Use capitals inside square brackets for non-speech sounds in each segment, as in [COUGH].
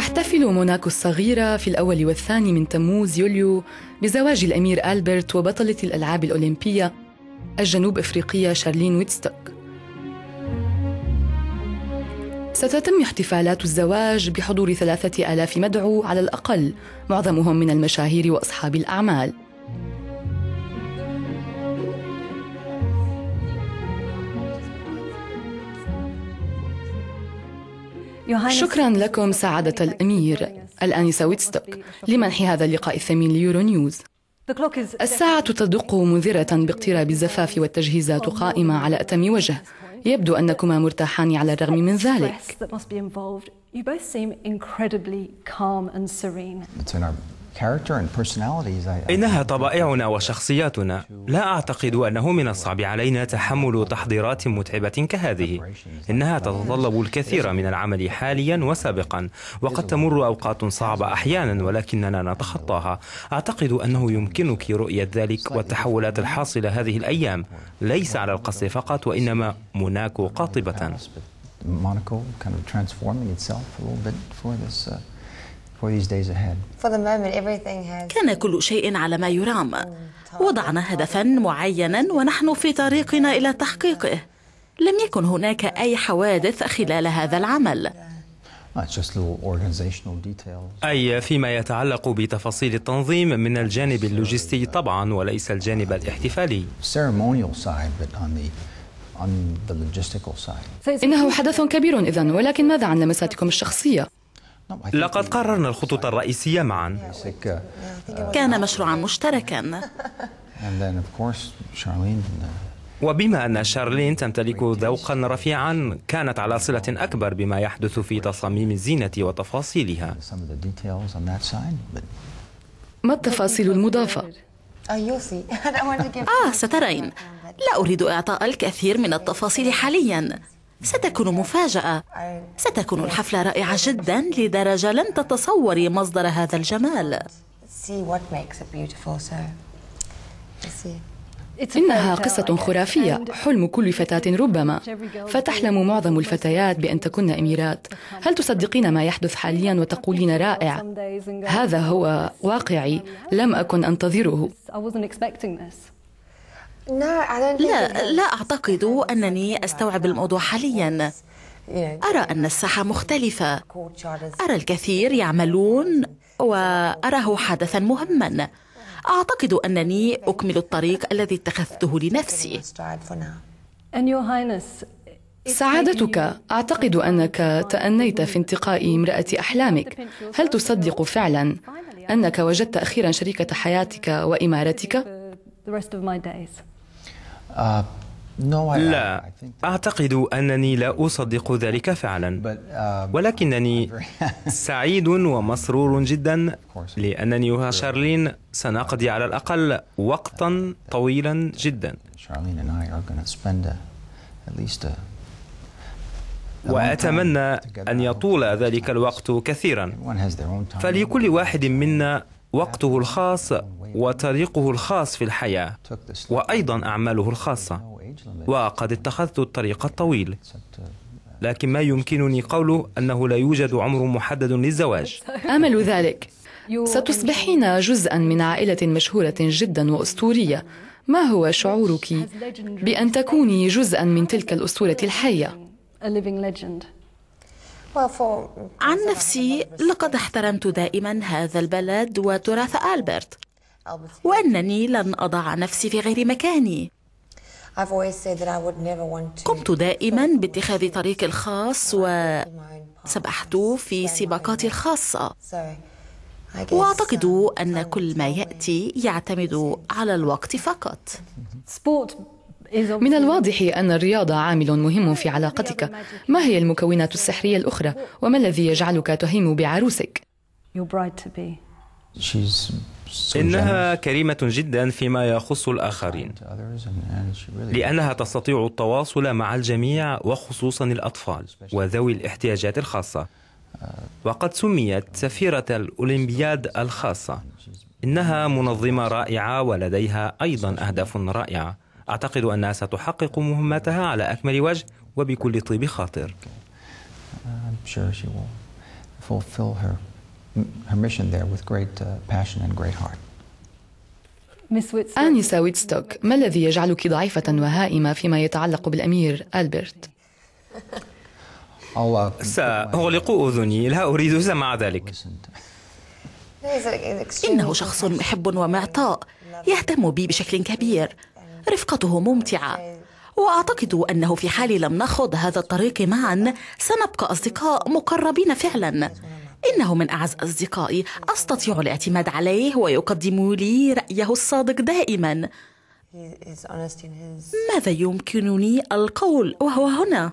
تحتفل موناكو الصغيرة في الأول والثاني من تموز يوليو بزواج الأمير ألبرت وبطلة الألعاب الأولمبية الجنوب أفريقية شارلين ويتستوك ستتم احتفالات الزواج بحضور ثلاثة آلاف مدعو على الأقل معظمهم من المشاهير وأصحاب الأعمال شكرا لكم سعادة الأمير الآنسة ويتستوك لمنح هذا اللقاء الثمين ليورو نيوز الساعة تدق منذرة باقتراب الزفاف والتجهيزات قائمة على أتم وجه يبدو أنكما مرتاحان على الرغم من ذلك إنها طبائعنا وشخصياتنا لا أعتقد أنه من الصعب علينا تحمل تحضيرات متعبة كهذه إنها تتطلب الكثير من العمل حاليا وسابقا وقد تمر أوقات صعبة أحيانا ولكننا نتخطاها أعتقد أنه يمكنك رؤية ذلك والتحولات الحاصلة هذه الأيام ليس على القصر فقط وإنما موناكو قاطبة كان كل شيء على ما يرام وضعنا هدفا معينا ونحن في طريقنا إلى تحقيقه لم يكن هناك أي حوادث خلال هذا العمل uh, أي فيما يتعلق بتفاصيل التنظيم من الجانب اللوجستي طبعا وليس الجانب الاحتفالي إنه حدث كبير إذا ولكن ماذا عن لمساتكم الشخصية؟ لقد قررنا الخطوط الرئيسية معا كان مشروعا مشتركا uh, وبما أن شارلين تمتلك ذوقا رفيعا كانت على صلة أكبر بما يحدث في تصاميم الزينة وتفاصيلها ما التفاصيل المضافة؟ uh, [LAUGHS] آه سترين لا أريد إعطاء الكثير من التفاصيل حاليا ستكون مفاجأة ستكون الحفلة رائعة جدا لدرجة لن تتصوري مصدر هذا الجمال إنها قصة خرافية حلم كل فتاة ربما فتحلم معظم الفتيات بأن تكن أميرات هل تصدقين ما يحدث حاليا وتقولين رائع هذا هو واقعي لم أكن أنتظره لا لا أعتقد أنني أستوعب الموضوع حاليا أرى أن الساحة مختلفة أرى الكثير يعملون وأراه حدثا مهما أعتقد أنني أكمل الطريق الذي اتخذته لنفسي سعادتك أعتقد أنك تأنيت في انتقاء امرأة أحلامك هل تصدق فعلا أنك وجدت أخيرا شريكة حياتك وإمارتك؟ Uh, لا أعتقد أنني لا أصدق ذلك فعلا um, ولكنني [LAUGHS] سعيد ومسرور جدا لأنني وشارلين سنقضي على الأقل وقتا طويلا جدا وأتمنى أن يطول ذلك الوقت كثيرا فلكل واحد منا وقته الخاص وطريقه الخاص في الحياة وأيضا أعماله الخاصة وقد اتخذت الطريق الطويل uh, لكن ما يمكنني قوله أنه لا يوجد عمر محدد للزواج [LAUGHS] أمل ذلك ستصبحين جزءا من عائلة مشهورة جدا وأسطورية ما هو شعورك بأن تكوني جزءا من تلك الأسطورة الحية؟ عن نفسي لقد احترمت دائما هذا البلد وتراث ألبرت وأنني لن أضع نفسي في غير مكاني قمت دائما باتخاذ طريقي الخاص وسبحت في سباقاتي الخاصة واعتقد uh, ان كل ما ياتي يعتمد على الوقت فقط من الواضح أن الرياضة عامل مهم في علاقتك ما هي المكونات السحرية الأخرى وما الذي يجعلك تهيم بعروسك إنها كريمة جدا فيما يخص الآخرين لأنها تستطيع التواصل مع الجميع وخصوصا الأطفال وذوي الاحتياجات الخاصة uh, وقد سميت سفيرة الأولمبياد الخاصة إنها منظمة رائعة ولديها أيضا أهداف رائعة أعتقد أنها ستحقق مهمتها على أكمل وجه وبكل طيب خاطر uh, fulfill her her mission there with great uh, passion and great heart. آنسة ويتستوك ما الذي يجعلك ضعيفة وهائمة فيما يتعلق بالأمير ألبرت؟ uh, سأغلق أذني لا أريد سماع ذلك إنه شخص محب ومعطاء يهتم بي بشكل كبير رفقته ممتعة وأعتقد أنه في حال لم نخض هذا الطريق معا سنبقى أصدقاء مقربين فعلا إنه من أعز أصدقائي أستطيع الاعتماد عليه ويقدم لي رأيه الصادق دائما ماذا يمكنني القول وهو هنا [LAUGHS]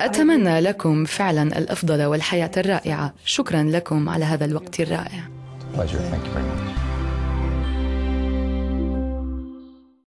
أتمنى لكم فعلا الأفضل والحياة الرائعة شكرا لكم على هذا الوقت الرائع Pleasure. Thank you very much.